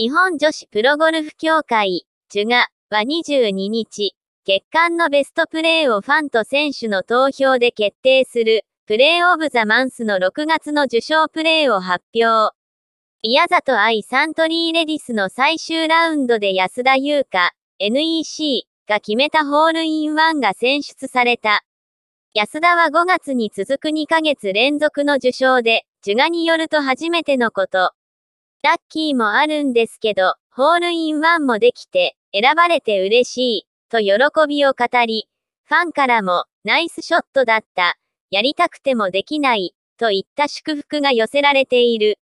日本女子プロゴルフ協会、ジュガは22日、月間のベストプレーをファンと選手の投票で決定する、プレーオブザマンスの6月の受賞プレーを発表。宮里愛サントリーレディスの最終ラウンドで安田優香、NEC が決めたホールインワンが選出された。安田は5月に続く2ヶ月連続の受賞で、ジュガによると初めてのこと。ラッキーもあるんですけど、ホールインワンもできて、選ばれて嬉しい、と喜びを語り、ファンからも、ナイスショットだった、やりたくてもできない、といった祝福が寄せられている。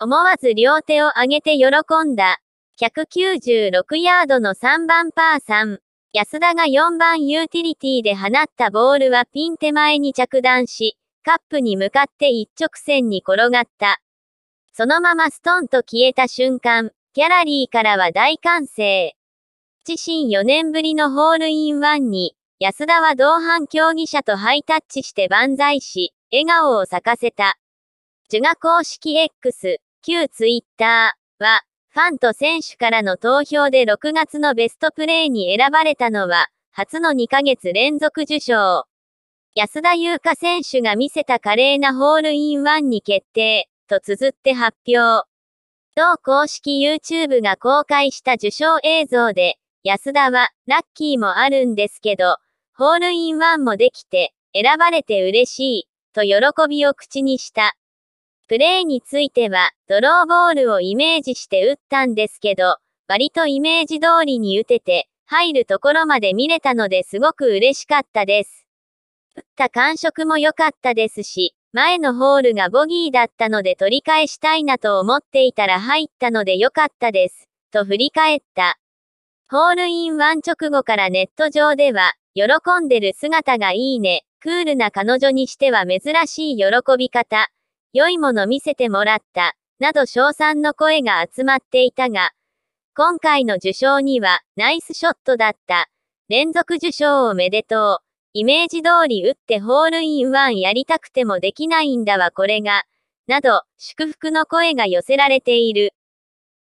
思わず両手を上げて喜んだ。196ヤードの3番パー3。安田が4番ユーティリティで放ったボールはピン手前に着弾し、カップに向かって一直線に転がった。そのままストンと消えた瞬間、ギャラリーからは大歓声。自身4年ぶりのホールインワンに、安田は同伴競技者とハイタッチして万歳し、笑顔を咲かせた。ジュガ公式 X、旧ツイッターは、ファンと選手からの投票で6月のベストプレーに選ばれたのは、初の2ヶ月連続受賞。安田優香選手が見せた華麗なホールインワンに決定。と綴って発表。同公式 YouTube が公開した受賞映像で、安田は、ラッキーもあるんですけど、ホールインワンもできて、選ばれて嬉しい、と喜びを口にした。プレーについては、ドローボールをイメージして打ったんですけど、割とイメージ通りに打てて、入るところまで見れたのですごく嬉しかったです。打った感触も良かったですし、前のホールがボギーだったので取り返したいなと思っていたら入ったのでよかったです、と振り返った。ホールインワン直後からネット上では、喜んでる姿がいいね、クールな彼女にしては珍しい喜び方、良いもの見せてもらった、など称賛の声が集まっていたが、今回の受賞には、ナイスショットだった。連続受賞おめでとう。イメージ通り打ってホールインワンやりたくてもできないんだわこれが、など、祝福の声が寄せられている。